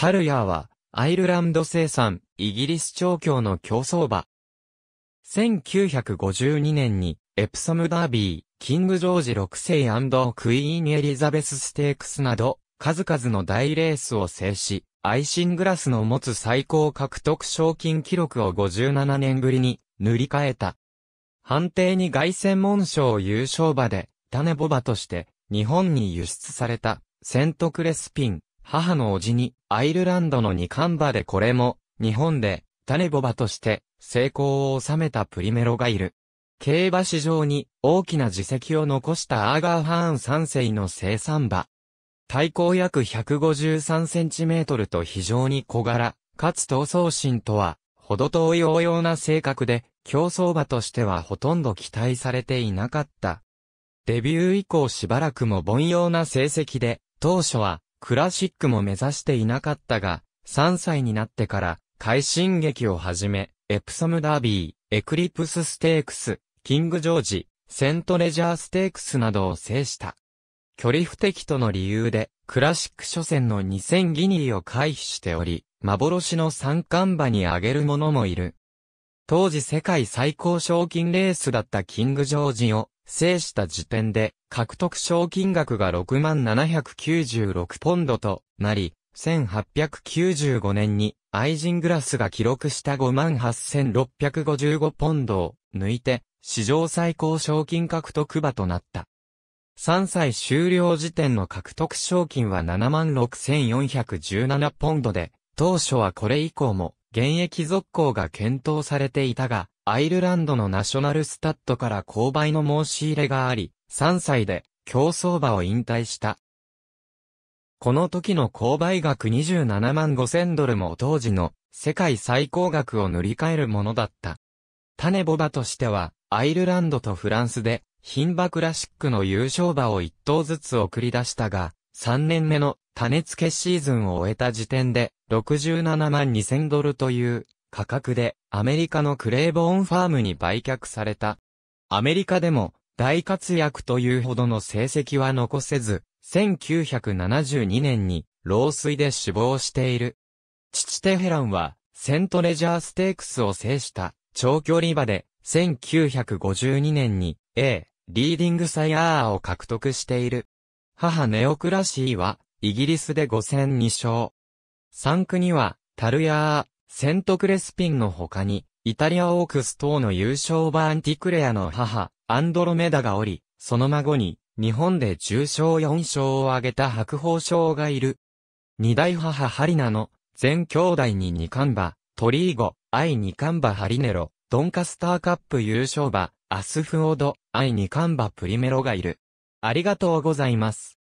タルヤーは、アイルランド生産、イギリス調教の競走馬。1952年に、エプソムダービー、キングジョージ6世クイーンエリザベスステークスなど、数々の大レースを制し、アイシングラスの持つ最高獲得賞金記録を57年ぶりに塗り替えた。判定に外戦門賞優勝馬で、種ボバとして日本に輸出されたセントクレスピン、母の叔父に、アイルランドの二冠馬でこれも、日本で、種ボバとして、成功を収めたプリメロがいる。競馬史上に大きな自責を残したアーガーハーン三世の生産馬。体高約153センチメートルと非常に小柄、かつ闘争心とは、ほど遠い応用な性格で、競争馬としてはほとんど期待されていなかった。デビュー以降しばらくも凡庸な成績で、当初はクラシックも目指していなかったが、3歳になってから、快進撃をはじめ、エプソムダービー、エクリプスステークス、キングジョージ、セントレジャーステークスなどを制した。距離不適との理由で、クラシック初戦の2000ギニーを回避しており、幻の三冠馬に挙げる者もいる。当時世界最高賞金レースだったキングジョージを制した時点で、獲得賞金額が6796ポンドとなり、1895年にアイジングラスが記録した58,655ポンドを抜いて、史上最高賞金獲得馬となった。3歳終了時点の獲得賞金は76,417ポンドで、当初はこれ以降も現役続行が検討されていたが、アイルランドのナショナルスタッドから購買の申し入れがあり、3歳で競争馬を引退した。この時の購買額27万5千ドルも当時の世界最高額を塗り替えるものだった。タネボバとしては、アイルランドとフランスで、品馬クラシックの優勝馬を一頭ずつ送り出したが、3年目の種付けシーズンを終えた時点で、67万2000ドルという価格で、アメリカのクレーボーンファームに売却された。アメリカでも、大活躍というほどの成績は残せず、1972年に、老衰で死亡している。父テヘランは、セントレジャーステークスを制した、長距離場で、1952年に、A、リーディングサイアーを獲得している。母ネオクラシーは、イギリスで5戦2勝。3区には、タルヤー、セントクレスピンの他に、イタリアオークス等の優勝バーンティクレアの母、アンドロメダがおり、その孫に、日本で重賞4勝を挙げた白鵬賞がいる。二代母ハリナの、全兄弟に二冠馬、トリーゴ、アイ二冠馬ハリネロ、ドンカスターカップ優勝馬、アスフオード、アイ二冠馬プリメロがいる。ありがとうございます。